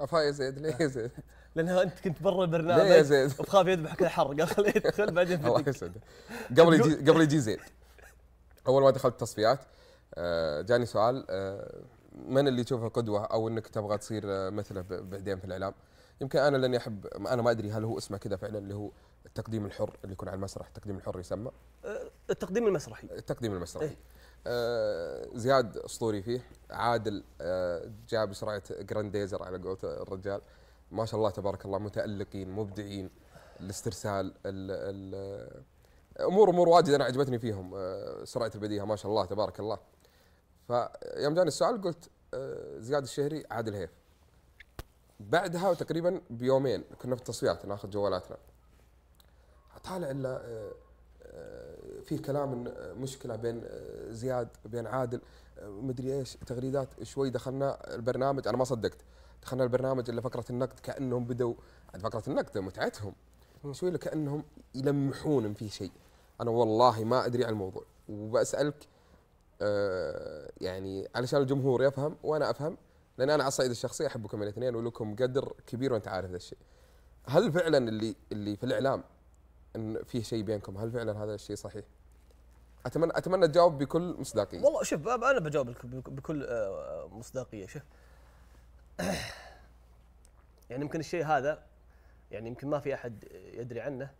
افا يا زيد ليه يا آه. زيد؟ لانها انت كنت برا البرنامج ليه يا زيد؟ وبخاف يذبحك الحر قال خليه يدخل بعدين الله يسعدك قبل يجي قبل يجي زيد اول ما دخلت التصفيات آه، جاني سؤال آه، من اللي تشوفه قدوه او انك تبغى تصير مثله بعدين في الاعلام؟ يمكن انا لاني احب انا ما ادري هل هو اسمه كذا فعلا اللي هو التقديم الحر اللي يكون على المسرح التقديم الحر يسمى أه، التقديم المسرحي التقديم المسرحي إيه؟ أه، زياد اسطوري فيه عادل أه، جاب سرعه جرانديزر على قولة الرجال ما شاء الله تبارك الله متالقين مبدعين الاسترسال امور امور واجد انا عجبتني فيهم سرعه البديهه ما شاء الله تبارك الله فيوم جاني السؤال قلت زياد الشهري عادل هيف بعدها تقريبا بيومين كنا في التصفيات ناخذ جوالاتنا طالع الا آه، آه، في كلام ان آه، مشكله بين زياد بين عادل مدري ايش تغريدات شوي دخلنا البرنامج انا ما صدقت دخلنا البرنامج الا فقره النقد كانهم بدوا يعني فقره النقد متعتهم شوي كانهم يلمحون ان في شيء انا والله ما ادري عن الموضوع وبسالك يعني علشان الجمهور يفهم وانا افهم لان انا على الصعيد الشخصي احبكم الاثنين ولكم قدر كبير وانت عارف ذا الشيء هل فعلا اللي اللي في الاعلام ان في شيء بينكم هل فعلا هذا الشيء صحيح اتمنى اتمنى تجاوب بكل مصداقيه والله شوف انا بجاوب بكل آه، مصداقيه شوف يعني يمكن الشيء هذا يعني يمكن ما في احد يدري عنه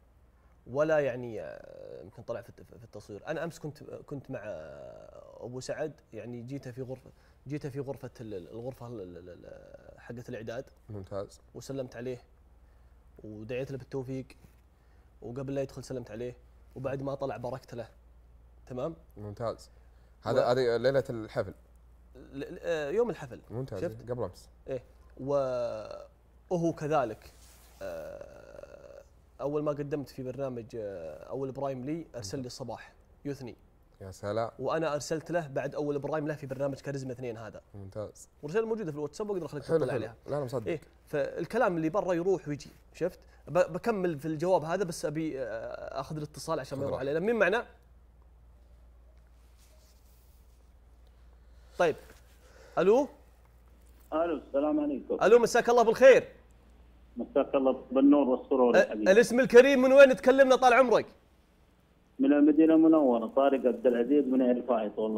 ولا يعني آه، يمكن طلع في التصوير انا امس كنت كنت مع آه، ابو سعد يعني جيته في غرفه جيته في غرفه الغرفه حقه الاعداد ممتاز وسلمت عليه ودعيت له بالتوفيق وقبل لا يدخل سلمت عليه وبعد ما طلع باركت له تمام ممتاز هذا و... هذه ليله الحفل ل... آه، يوم الحفل ممتاز شفت قبل امس ايه وهو كذلك آه اول ما قدمت في برنامج آه، اول برايم لي ارسل لي الصباح يثني يا سلام وانا ارسلت له بعد اول برايم له في برنامج كاريزما اثنين هذا ممتاز ورسالة موجوده في الواتساب واقدر اخليك تطلع عليها لا انا مصدق إيه فالكلام اللي برا يروح ويجي شفت بكمل في الجواب هذا بس ابي آه، اخذ الاتصال عشان ما يروح علينا مين معنا طيب الو الو السلام عليكم الو مساك الله بالخير مساك الله بالنور والسرور أه الاسم الكريم من وين تكلمنا طال عمرك؟ من المدينه المنوره طارق عبد العزيز من الفائط والله